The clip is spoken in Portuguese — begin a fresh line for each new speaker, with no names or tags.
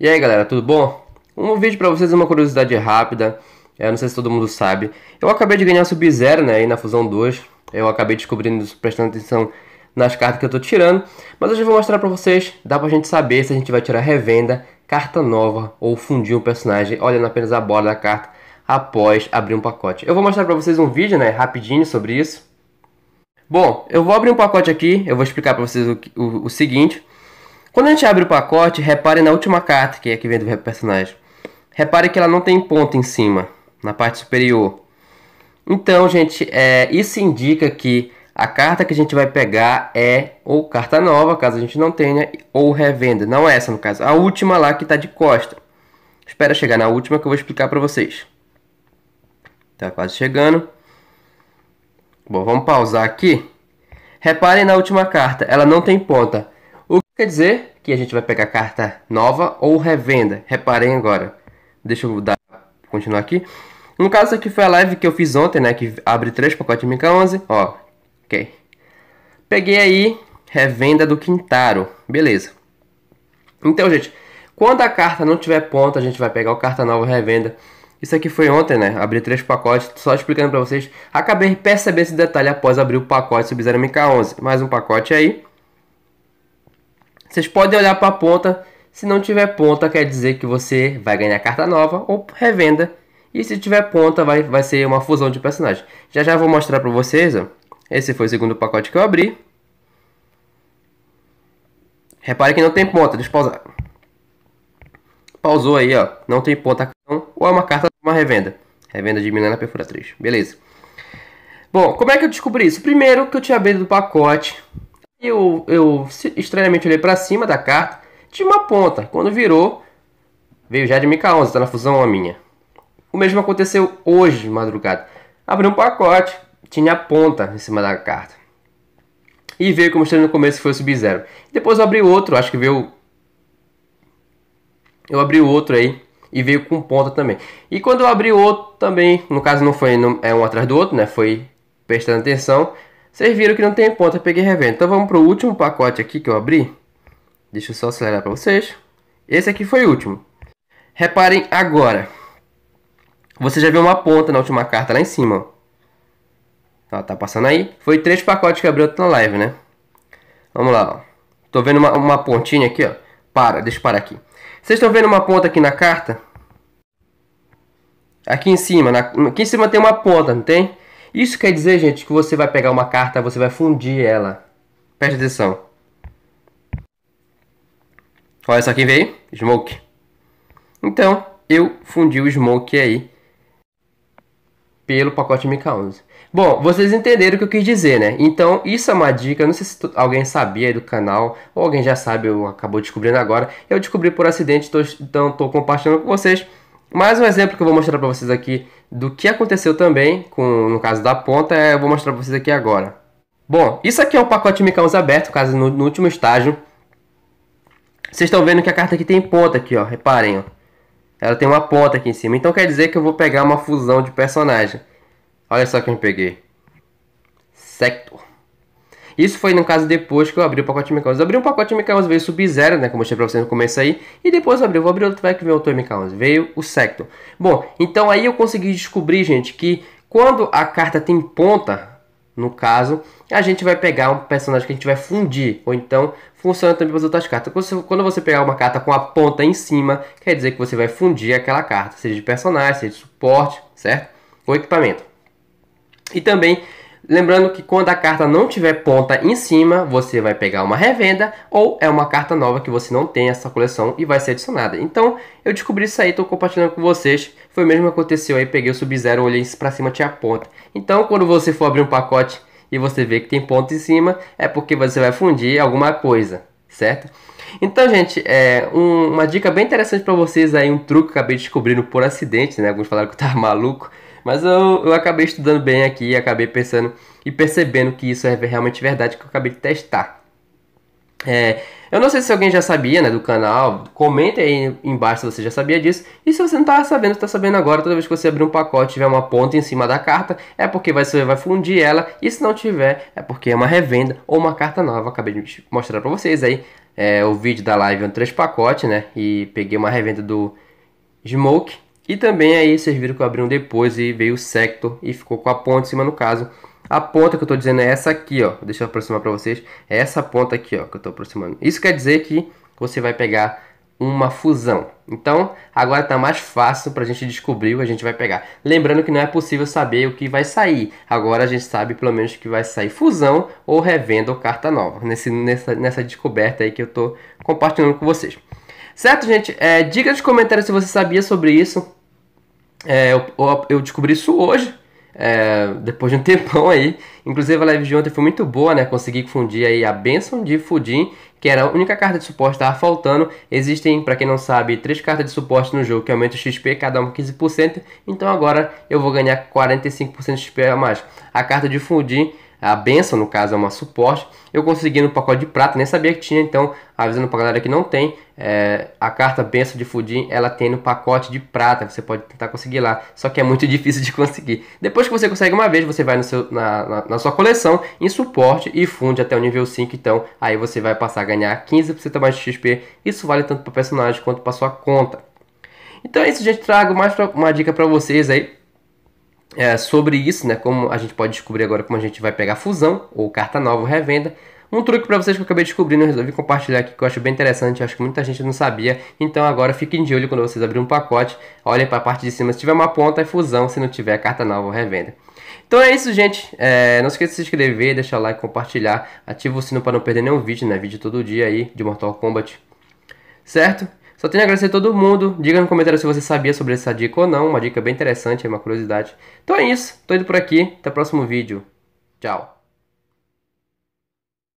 E aí galera, tudo bom? Um vídeo para vocês, uma curiosidade rápida, eu é, não sei se todo mundo sabe. Eu acabei de ganhar Sub-Zero né, aí na Fusão 2, eu acabei descobrindo isso prestando atenção nas cartas que eu estou tirando. Mas hoje eu vou mostrar para vocês, dá para a gente saber se a gente vai tirar revenda, carta nova ou fundir um personagem olhando apenas a borda da carta após abrir um pacote. Eu vou mostrar para vocês um vídeo né, rapidinho sobre isso. Bom, eu vou abrir um pacote aqui, eu vou explicar para vocês o, o, o seguinte... Quando a gente abre o pacote, repare na última carta, que é a que vem do personagem. Repare que ela não tem ponto em cima, na parte superior. Então, gente, é, isso indica que a carta que a gente vai pegar é ou carta nova, caso a gente não tenha, ou revenda. Não é essa, no caso. A última lá que está de costa. Espera chegar na última que eu vou explicar para vocês. Tá quase chegando. Bom, vamos pausar aqui. Reparem na última carta. Ela não tem ponta. Quer dizer que a gente vai pegar carta nova ou revenda. Reparem agora. Deixa eu dar, continuar aqui. No caso aqui foi a live que eu fiz ontem, né? Que abre três pacotes de Mica 11. Ó, ok. Peguei aí revenda do Quintaro. Beleza. Então, gente, quando a carta não tiver ponto, a gente vai pegar o carta nova revenda. Isso aqui foi ontem, né? Abri três pacotes, só explicando pra vocês. Acabei de perceber esse detalhe após abrir o pacote sub 0 MK11. Mais um pacote aí. Vocês podem olhar para a ponta. Se não tiver ponta, quer dizer que você vai ganhar carta nova ou revenda. E se tiver ponta, vai, vai ser uma fusão de personagens. Já já vou mostrar para vocês. Ó. Esse foi o segundo pacote que eu abri. Repare que não tem ponta. Deixa eu pausar. Pausou aí, ó. Não tem ponta. Ou é uma carta uma revenda. Revenda de Milena Perfuratriz. Beleza. Bom, como é que eu descobri isso? Primeiro que eu tinha abrido o pacote eu, eu estranhamente olhei para cima da carta, tinha uma ponta. Quando virou, veio já de mk 11, tá na fusão a minha. O mesmo aconteceu hoje, de madrugada. Abri um pacote, tinha a ponta em cima da carta. E veio como estranho no começo que foi o Sub-Zero. Depois eu abri outro, acho que veio. Eu abri outro aí e veio com ponta também. E quando eu abri outro também, no caso não foi no, é um atrás do outro, né? Foi prestando atenção. Vocês viram que não tem ponto, eu peguei revendo. Então vamos para o último pacote aqui que eu abri. Deixa eu só acelerar para vocês. Esse aqui foi o último. Reparem agora. Você já viu uma ponta na última carta lá em cima. Ó, tá, tá passando aí. Foi três pacotes que abriu na live, né? Vamos lá, ó. Tô vendo uma, uma pontinha aqui, ó. Para, deixa eu parar aqui. Vocês estão vendo uma ponta aqui na carta? Aqui em cima. Na, aqui em cima tem uma ponta, não tem? Isso quer dizer, gente, que você vai pegar uma carta, você vai fundir ela. Preste atenção. Olha só quem veio, Smoke. Então, eu fundi o Smoke aí pelo pacote MK11. Bom, vocês entenderam o que eu quis dizer, né? Então, isso é uma dica, não sei se alguém sabia do canal, ou alguém já sabe, ou acabou descobrindo agora. Eu descobri por acidente, tô, então estou compartilhando com vocês. Mais um exemplo que eu vou mostrar para vocês aqui do que aconteceu também, com, no caso da ponta, é, eu vou mostrar para vocês aqui agora. Bom, isso aqui é o pacote Micãos aberto, caso no, no último estágio. Vocês estão vendo que a carta aqui tem ponta aqui, ó, reparem, ó. Ela tem uma ponta aqui em cima, então quer dizer que eu vou pegar uma fusão de personagem. Olha só que eu peguei. Sector. Isso foi no caso depois que eu abri o pacote MK11. Abri um pacote MK11, veio Sub-Zero, né? como eu mostrei pra vocês no começo aí. E depois eu abri, eu vou abrir outro pack que veio outro MK11. Veio o Sector. Bom, então aí eu consegui descobrir, gente, que quando a carta tem ponta, no caso, a gente vai pegar um personagem que a gente vai fundir, ou então funciona também para as outras cartas. Quando você pegar uma carta com a ponta em cima, quer dizer que você vai fundir aquela carta, seja de personagem, seja de suporte, certo? Ou equipamento. E também Lembrando que quando a carta não tiver ponta em cima, você vai pegar uma revenda ou é uma carta nova que você não tem essa coleção e vai ser adicionada. Então, eu descobri isso aí, estou compartilhando com vocês. Foi o mesmo que aconteceu aí, peguei o Sub-Zero, olhei para cima, tinha ponta. Então, quando você for abrir um pacote e você vê que tem ponta em cima, é porque você vai fundir alguma coisa, certo? Então, gente, é um, uma dica bem interessante para vocês aí, um truque que acabei descobrindo por acidente, né? Alguns falaram que eu tava maluco. Mas eu, eu acabei estudando bem aqui, acabei pensando e percebendo que isso é realmente verdade, que eu acabei de testar. É, eu não sei se alguém já sabia, né, do canal. Comente aí embaixo se você já sabia disso. E se você não está sabendo, está sabendo agora, toda vez que você abrir um pacote tiver uma ponta em cima da carta, é porque você vai fundir ela. E se não tiver, é porque é uma revenda ou uma carta nova. Acabei de mostrar para vocês aí é, o vídeo da live, um três pacote, né? E peguei uma revenda do Smoke e também aí vocês viram que abriram depois e veio o Sector e ficou com a ponta em cima no caso. A ponta que eu estou dizendo é essa aqui, ó. Deixa eu aproximar para vocês. É essa ponta aqui, ó, que eu estou aproximando. Isso quer dizer que você vai pegar uma fusão. Então, agora está mais fácil para a gente descobrir o que a gente vai pegar. Lembrando que não é possível saber o que vai sair. Agora a gente sabe pelo menos que vai sair fusão ou revenda ou carta nova. Nesse, nessa, nessa descoberta aí que eu estou compartilhando com vocês. Certo, gente? É, diga nos comentários se você sabia sobre isso. É, eu, eu, descobri isso hoje, é, depois de um tempão aí. Inclusive a live de ontem foi muito boa, né? Consegui fundir aí a benção de Fudim, que era a única carta de suporte que estava faltando. Existem, para quem não sabe, três cartas de suporte no jogo que aumentam o XP, cada uma 15%. Então agora eu vou ganhar 45% de XP a mais. A carta de Fudim a benção, no caso é uma suporte. Eu consegui no pacote de prata, nem sabia que tinha, então avisando pra galera que não tem. É, a carta benção de Fudim, ela tem no pacote de prata, você pode tentar conseguir lá, só que é muito difícil de conseguir. Depois que você consegue uma vez, você vai no seu, na, na, na sua coleção, em suporte e funde até o nível 5, então aí você vai passar a ganhar 15% mais de XP. Isso vale tanto para o personagem quanto para sua conta. Então é isso, gente. Trago mais pra, uma dica para vocês aí é, sobre isso, né, como a gente pode descobrir agora como a gente vai pegar fusão ou carta nova ou revenda. Um truque para vocês que eu acabei descobrindo, eu resolvi compartilhar aqui que eu acho bem interessante, acho que muita gente não sabia. Então agora fiquem de olho quando vocês abrirem um pacote, olhem para a parte de cima, se tiver uma ponta é fusão, se não tiver é carta nova ou revenda. Então é isso, gente. É, não esqueça de se inscrever, deixar like, compartilhar, ativa o sino para não perder nenhum vídeo, né? Vídeo todo dia aí de Mortal Kombat. Certo? Só tenho a agradecer a todo mundo. Diga no comentário se você sabia sobre essa dica ou não. Uma dica bem interessante, é uma curiosidade. Então é isso. Tô indo por aqui. Até o próximo vídeo. Tchau.